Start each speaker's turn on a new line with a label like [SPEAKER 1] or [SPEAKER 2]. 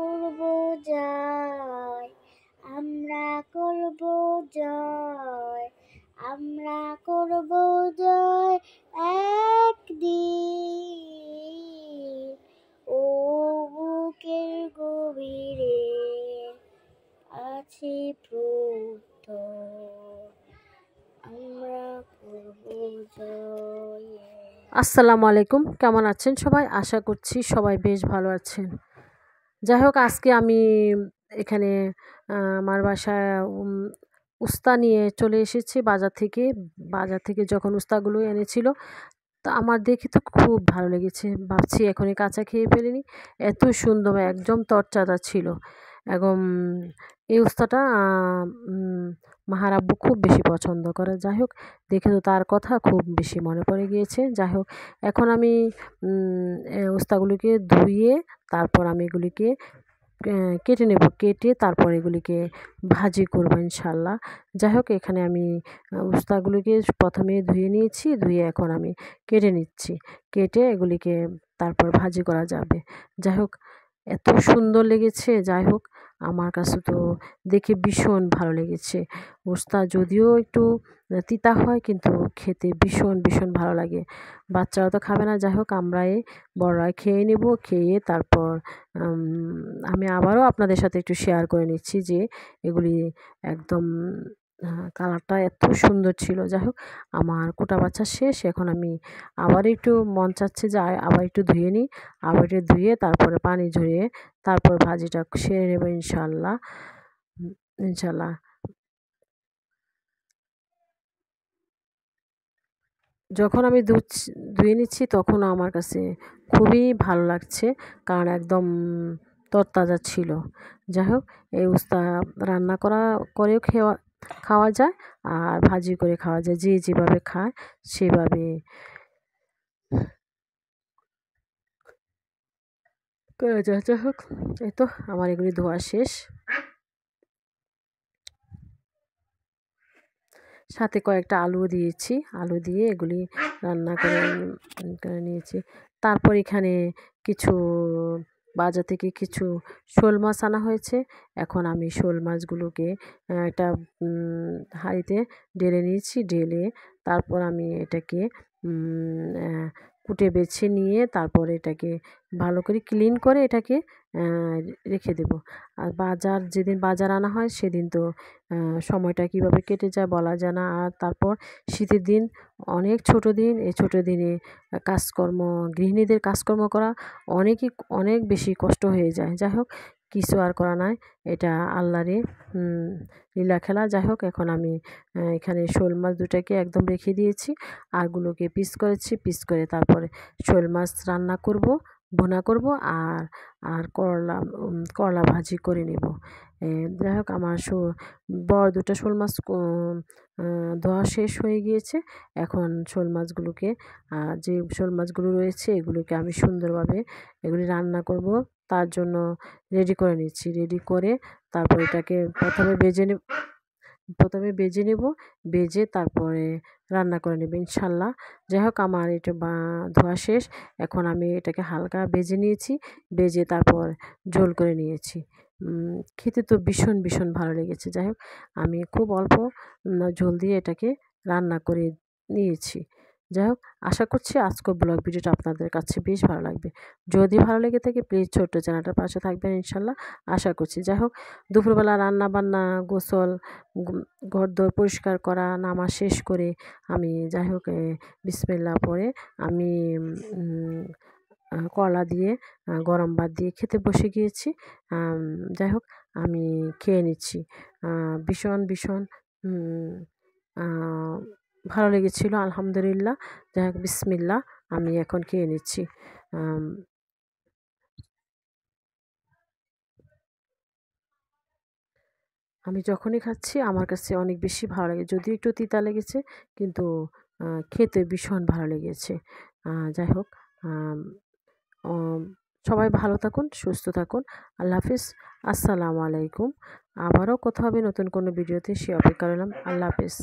[SPEAKER 1] করব জয় আমরা করব জয় আমরা করব জয় একদিন ও বুকের গভীরে আছে প্রত আমরা করব জয় আসসালামু আলাইকুম কেমন আছেন সবাই আশা করছি সবাই বেশ ভালো আছেন যাই হোক আজকে আমি এখানে আমার বাসায় উস্তা নিয়ে চলে এসেছি বাজার থেকে বাজার থেকে যখন উস্তাগুলো এনেছিল তো আমার দেখে তো খুব ভালো লেগেছে ভাবছি এখনই কাঁচা খেয়ে ফেলিনি এত সুন্দর একদম তরচাদা ছিল এবং এই উস্তাটা মাহারাব্বু খুব বেশি পছন্দ করে যাই হোক দেখে তো তার কথা খুব বেশি মনে পড়ে গিয়েছে যাই হোক এখন আমি ওস্তাগুলিকে ধুয়ে তারপর আমি এগুলিকে কেটে নেব কেটে তারপর এগুলিকে ভাজি করবো ইনশাল্লাহ যাই হোক এখানে আমি উস্তাগুলিকে প্রথমে ধুয়ে নিয়েছি ধুয়ে এখন আমি কেটে নিচ্ছি কেটে এগুলিকে তারপর ভাজি করা যাবে যাই হোক এত সুন্দর লেগেছে যাই হোক আমার কাছে তো দেখে ভীষণ ভালো লেগেছে ওস্তা যদিও একটু তিতা হয় কিন্তু খেতে ভীষণ ভীষণ ভালো লাগে বাচ্চারা তো খাবে না যাই হোক আমরাই বড়রা খেয়ে নেব খেয়ে তারপর আমি আবারও আপনাদের সাথে একটু শেয়ার করে নিচ্ছি যে এগুলি একদম কালারটা এত সুন্দর ছিল যাই হোক আমার কোটা বাচ্চা শেষ এখন আমি আবার একটু মন চাচ্ছে যে আবার একটু ধুয়ে নিই আবার একটু ধুয়ে তারপরে পানি ঝরিয়ে তারপর ভাজিটা সেরে নেবো ইনশাল্লাহ ইনশাল্লাহ যখন আমি দুধ ধুয়ে নিচ্ছি তখন আমার কাছে খুবই ভালো লাগছে কারণ একদম তরতাজা ছিল যাই হোক এই উস্তা রান্না করা করেও খেওয়া খাওয়া যায় আর ভাজি করে খাওয়া যায় যে যেভাবে খায় সেভাবে করা যায় যাই হোক এই তো আমার এগুলি ধোয়া শেষ সাথে কয়েকটা আলু দিয়েছি আলু দিয়ে এগুলি রান্না করে নিয়েছি তারপর এখানে কিছু বাজার থেকে কিছু শোল মাছ আনা হয়েছে এখন আমি শোল মাছগুলোকে একটা হাঁড়িতে ঢেলে নিয়েছি ঢেলে তারপর আমি এটাকে কুটে বেছে নিয়ে তারপরে এটাকে ভালো করে ক্লিন করে এটাকে রেখে দেব আর বাজার যেদিন বাজার আনা হয় সেদিন তো সময়টা কিভাবে কেটে যায় বলা যায় না আর তারপর শীতের দিন অনেক ছোট দিন এই ছোট দিনে কাজকর্ম গৃহিণীদের কাজকর্ম করা অনেকই অনেক বেশি কষ্ট হয়ে যায় যাই হোক কিছু আর করা নাই এটা আল্লাহরই লীলা খেলা যাই হোক এখন আমি এখানে শোল মাছ দুটাকে একদম রেখে দিয়েছি আরগুলোকে পিস করেছি পিস করে তারপরে শোল মাছ রান্না করব বোনা করব আর আর করলা করলা ভাজি করে নেব যাই হোক আমার শো বড় দুটো শোল মাছ ধোয়া শেষ হয়ে গিয়েছে এখন শোল মাছগুলোকে যে শোল মাছগুলো রয়েছে এগুলোকে আমি সুন্দরভাবে এগুলি রান্না করব তার জন্য রেডি করে নিচ্ছি রেডি করে তারপর এটাকে প্রথমে বেজে নেব প্রথমে বেজে নেব বেজে তারপরে রান্না করে নেব ইনশাল্লাহ যাই হোক আমার এটা বা ধোয়া শেষ এখন আমি এটাকে হালকা বেজে নিয়েছি বেজে তারপর ঝোল করে নিয়েছি খেতে তো ভীষণ ভীষণ ভালো লেগেছে যাই হোক আমি খুব অল্প ঝোল দিয়ে এটাকে রান্না করে নিয়েছি যাই হোক আশা করছি আজকের ব্লগ ভিডিওটা আপনাদের কাছে বেশ ভালো লাগবে যদি ভালো লেগে থাকে প্লিজ ছোট্ট চ্যানেলটার পাশে থাকবেন ইনশাল্লাহ আশা করছি যাই হোক দুপুরবেলা রান্না বান্না গোসল ঘরদোর পরিষ্কার করা নামা শেষ করে আমি যাই হোক বিসমিল্লা পরে আমি কলা দিয়ে গরম ভাত দিয়ে খেতে বসে গিয়েছি যাই হোক আমি খেয়ে নিচ্ছি ভীষণ ভীষণ ভালো লেগেছিলো আলহামদুলিল্লাহ যাই হোক বিসমিল্লা আমি এখন খেয়ে নিচ্ছি আমি যখনই খাচ্ছি আমার কাছে অনেক বেশি ভালো লাগে যদি একটু তিতা লেগেছে কিন্তু খেতে ভীষণ ভালো লেগেছে যাই হোক সবাই ভালো থাকুন সুস্থ থাকুন আল্লাহ হাফিজ আসসালামু আলাইকুম আবারও কথা হবে নতুন কোনো ভিডিওতে সে অপেক্ষা রইলাম আল্লাহ হাফিজ